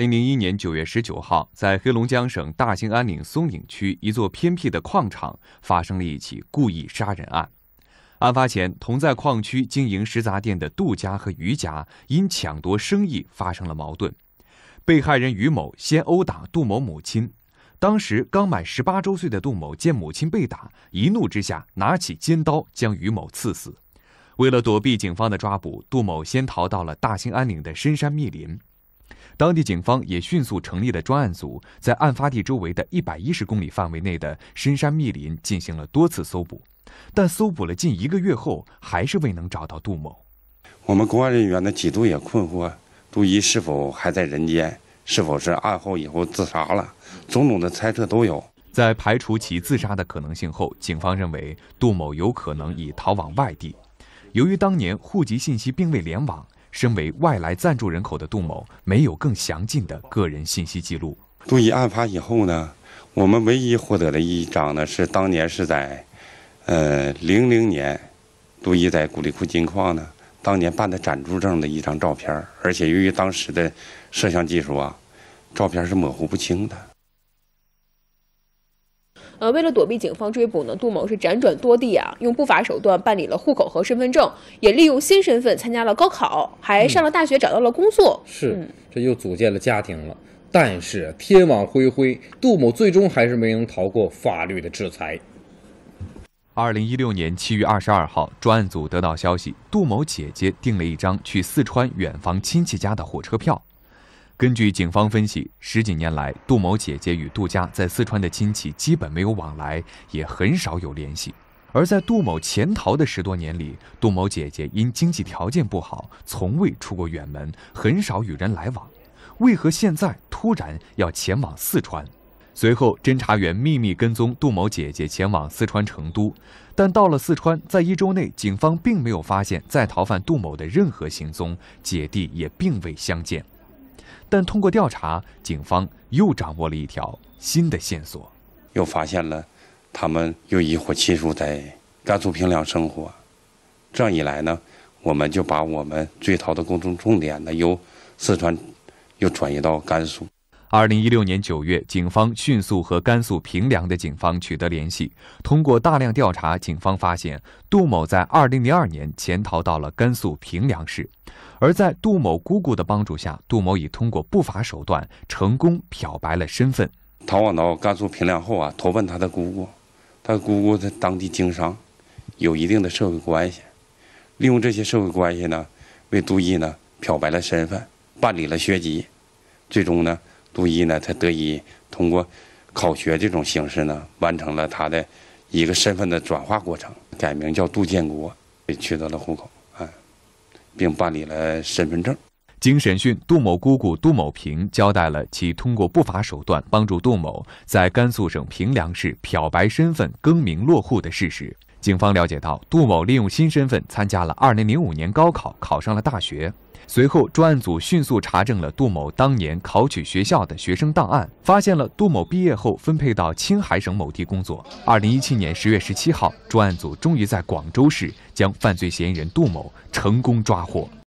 二零零一年九月十九号，在黑龙江省大兴安岭松岭区一座偏僻的矿场发生了一起故意杀人案。案发前，同在矿区经营食杂店的杜家和于家因抢夺生意发生了矛盾。被害人于某先殴打杜某母亲，当时刚满十八周岁的杜某见母亲被打，一怒之下拿起尖刀将于某刺死。为了躲避警方的抓捕，杜某先逃到了大兴安岭的深山密林。当地警方也迅速成立了专案组，在案发地周围的一百一十公里范围内的深山密林进行了多次搜捕，但搜捕了近一个月后，还是未能找到杜某。我们公安人员呢，几度也困惑：杜姨是否还在人间？是否是案后以后自杀了？种种的猜测都有。在排除其自杀的可能性后，警方认为杜某有可能已逃往外地。由于当年户籍信息并未联网。身为外来暂住人口的杜某，没有更详尽的个人信息记录。杜毅案发以后呢，我们唯一获得的一张呢，是当年是在，呃，零零年，杜毅在古里库金矿呢，当年办的暂住证的一张照片，而且由于当时的摄像技术啊，照片是模糊不清的。呃，为了躲避警方追捕呢，杜某是辗转多地啊，用不法手段办理了户口和身份证，也利用新身份参加了高考，还上了大学，找到了工作，是，这又组建了家庭了。但是天网恢恢，杜某最终还是没能逃过法律的制裁。二零一六年七月二十二号，专案组得到消息，杜某姐姐订了一张去四川远房亲戚家的火车票。根据警方分析，十几年来，杜某姐姐与杜家在四川的亲戚基本没有往来，也很少有联系。而在杜某潜逃的十多年里，杜某姐姐因经济条件不好，从未出过远门，很少与人来往。为何现在突然要前往四川？随后，侦查员秘密跟踪杜某姐姐前往四川成都，但到了四川，在一周内，警方并没有发现在逃犯杜某的任何行踪，姐弟也并未相见。但通过调查，警方又掌握了一条新的线索，又发现了他们又一伙亲属在甘肃平凉生活，这样一来呢，我们就把我们追逃的工作重点呢由四川又转移到甘肃。二零一六年九月，警方迅速和甘肃平凉的警方取得联系。通过大量调查，警方发现杜某在二零零二年潜逃到了甘肃平凉市。而在杜某姑姑的帮助下，杜某已通过不法手段成功漂白了身份。逃往到甘肃平凉后啊，投奔他的姑姑，他姑姑在当地经商，有一定的社会关系。利用这些社会关系呢，为杜毅呢漂白了身份，办理了学籍，最终呢。杜一呢，他得以通过考学这种形式呢，完成了他的一个身份的转化过程，改名叫杜建国，也取得了户口，啊，并办理了身份证。经审讯，杜某姑姑杜某平交代了其通过不法手段帮助杜某在甘肃省平凉市漂白身份、更名落户的事实。警方了解到，杜某利用新身份参加了2005年高考，考上了大学。随后，专案组迅速查证了杜某当年考取学校的学生档案，发现了杜某毕业后分配到青海省某地工作。2017年10月17号，专案组终于在广州市将犯罪嫌疑人杜某成功抓获。